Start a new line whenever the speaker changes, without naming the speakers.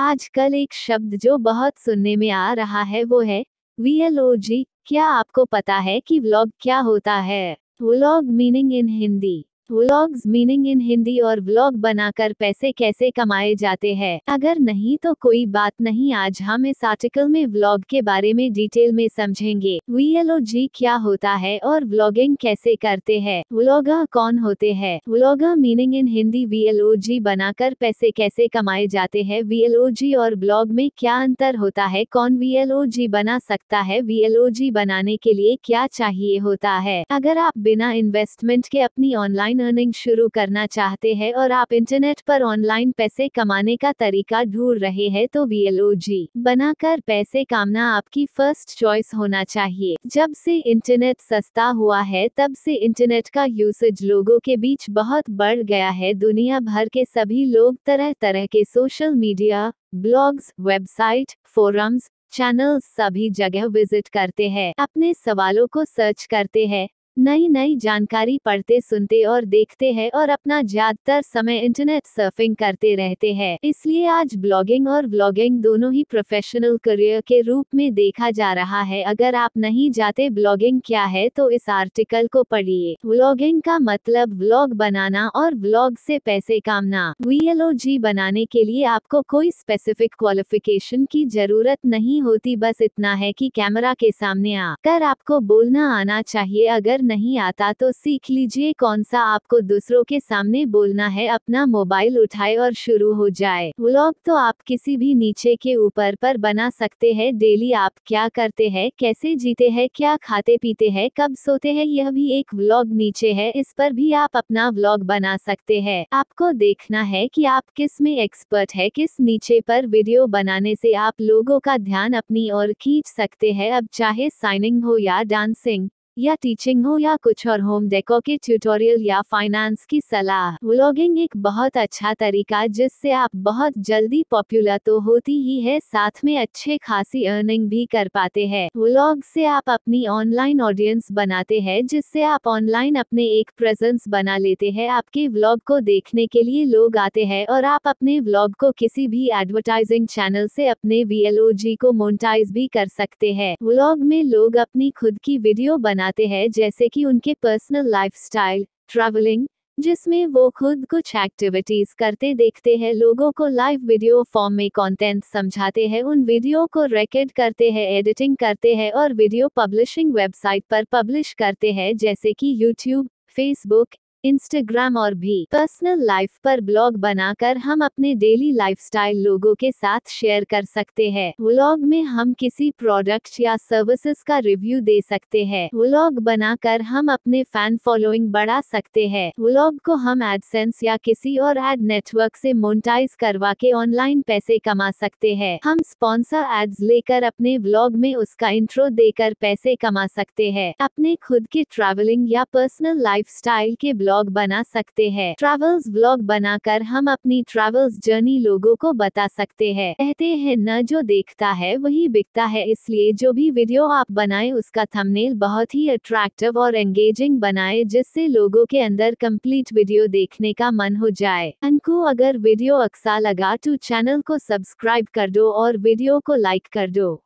आजकल एक शब्द जो बहुत सुनने में आ रहा है वो है वीएलओजी क्या आपको पता है कि व्लॉग क्या होता है vlog meaning in Hindi vlogs meaning in Hindi और व्लॉग बनाकर पैसे कैसे कमाए जाते हैं अगर नहीं तो कोई बात नहीं आज हम इस आर्टिकल में व्लॉग के बारे में डिटेल में समझेंगे जी क्या होता है और व्लॉगिंग कैसे करते हैं व्लॉगर कौन होते हैं vlogger meaning in Hindi VLOG बनाकर पैसे कैसे कमाए जाते हैं जी और ब्लॉग में क्या अंतर होता है कौन जी बना सकता है जी बनाने के लिए क्या चाहिए होता है अगर आप बिना इन्वेस्टमेंट के अपनी ऑनलाइन ऑनलाइन अर्निंग शुरू करना चाहते हैं और आप इंटरनेट पर ऑनलाइन पैसे कमाने का तरीका ढूंढ रहे हैं तो वीएलओजी बनाकर पैसे कामना आपकी फर्स्ट चॉइस होना चाहिए जब से इंटरनेट सस्ता हुआ है तब से इंटरनेट का यूसेज लोगों के बीच बहुत बढ़ गया है दुनिया भर के सभी लोग तरह तरह के social media blogs website forums channel सभी जगह विजिट करते हैं अपने सवालों को सर्च करते हैं नई नई जानकारी पढ़ते सुनते और देखते हैं और अपना ज्यादातर समय इंटरनेट सर्फिंग करते रहते हैं इसलिए आज ब्लॉगिंग और ब्लॉगिंग दोनों ही प्रोफेशनल करियर के रूप में देखा जा रहा है अगर आप नहीं जाते ब्लॉगिंग क्या है तो इस आर्टिकल को पढ़िए ब्लॉगिंग का मतलब ब्लॉग बनाना और ब्लॉग से पैसे कामना जी बनाने के लिए आपको कोई स्पेसिफिक क्वालिफिकेशन की जरूरत नहीं होती बस इतना है की कैमरा के सामने आकर आपको बोलना आना चाहिए अगर नहीं आता तो सीख लीजिए कौन सा आपको दूसरों के सामने बोलना है अपना मोबाइल उठाए और शुरू हो जाए व्लॉग तो आप किसी भी नीचे के ऊपर पर बना सकते हैं डेली आप क्या करते हैं कैसे जीते हैं क्या खाते पीते हैं कब सोते हैं यह भी एक व्लॉग नीचे है इस पर भी आप अपना व्लॉग बना सकते हैं आपको देखना है कि आप किस में एक्सपर्ट है किस नीचे पर वीडियो बनाने से आप लोगों का ध्यान अपनी ओर खींच सकते हैं अब चाहे साइनिंग हो या डांसिंग या टीचिंग हो या कुछ और होम डेको के ट्यूटोरियल या फाइनेंस की सलाह व्लॉगिंग एक बहुत अच्छा तरीका जिससे आप बहुत जल्दी पॉपुलर तो होती ही है साथ में अच्छे खासी अर्निंग भी कर पाते हैं व्लॉग से आप अपनी ऑनलाइन ऑडियंस बनाते हैं जिससे आप ऑनलाइन अपने एक प्रेजेंस बना लेते हैं आपके व्लॉग को देखने के लिए लोग आते हैं और आप अपने व्लॉग को किसी भी एडवर्टाइजिंग चैनल से अपने वीएलओजी को मोनिटाइज भी कर सकते हैं व्लॉग में लोग अपनी खुद की वीडियो बना बनाते हैं जैसे कि उनके पर्सनल लाइफस्टाइल, ट्रैवलिंग जिसमें वो खुद कुछ एक्टिविटीज करते देखते हैं लोगों को लाइव वीडियो फॉर्म में कंटेंट समझाते हैं उन वीडियो को रिकॉर्ड करते हैं एडिटिंग करते हैं और वीडियो पब्लिशिंग वेबसाइट पर पब्लिश करते हैं जैसे कि यूट्यूब फेसबुक इंस्टाग्राम और भी पर्सनल लाइफ पर ब्लॉग बनाकर हम अपने डेली लाइफस्टाइल लोगों के साथ शेयर कर सकते हैं व्लॉग में हम किसी प्रोडक्ट या सर्विसेज का रिव्यू दे सकते हैं व्लॉग बनाकर हम अपने फैन फॉलोइंग बढ़ा सकते हैं व्लॉग को हम एडसेंस या किसी और एड नेटवर्क से मोनिटाइज करवा के ऑनलाइन पैसे कमा सकते हैं हम स्पॉन्सर एड्स लेकर अपने व्लॉग में उसका इंट्रो देकर पैसे कमा सकते हैं अपने खुद के ट्रैवलिंग या पर्सनल लाइफ के ब्लॉग ब्लॉग बना सकते हैं ट्रैवल्स ब्लॉग बनाकर हम अपनी ट्रैवल्स जर्नी लोगों को बता सकते हैं कहते हैं न जो देखता है वही बिकता है इसलिए जो भी वीडियो आप बनाए उसका थंबनेल बहुत ही अट्रैक्टिव और एंगेजिंग बनाए जिससे लोगों के अंदर कंप्लीट वीडियो देखने का मन हो जाए उनको अगर वीडियो अक्सा लगा तो चैनल को सब्सक्राइब कर दो और वीडियो को लाइक कर दो